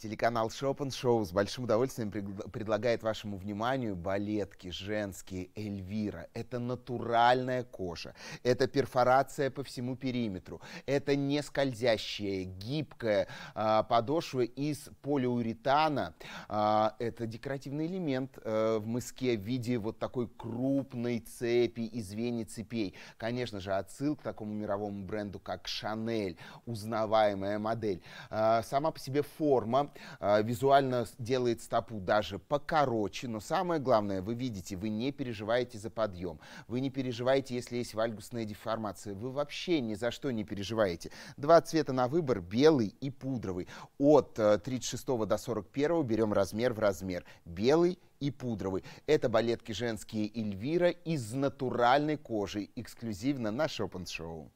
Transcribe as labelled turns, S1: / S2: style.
S1: Телеканал Шопен Шоу с большим удовольствием предлагает вашему вниманию балетки женские Эльвира. Это натуральная кожа, это перфорация по всему периметру, это не скользящая, гибкая э, подошва из полиуретана. Э, это декоративный элемент э, в мыске в виде вот такой крупной цепи из вени цепей. Конечно же, отсыл к такому мировому бренду, как Шанель, узнаваемая модель. Э, сама по себе форма а, визуально делает стопу даже покороче, но самое главное, вы видите, вы не переживаете за подъем, вы не переживаете, если есть вальгусная деформация, вы вообще ни за что не переживаете. Два цвета на выбор, белый и пудровый. От 36 э, до 41 берем размер в размер. Белый и пудровый. Это балетки женские Эльвира из натуральной кожи, эксклюзивно на Шопеншоу.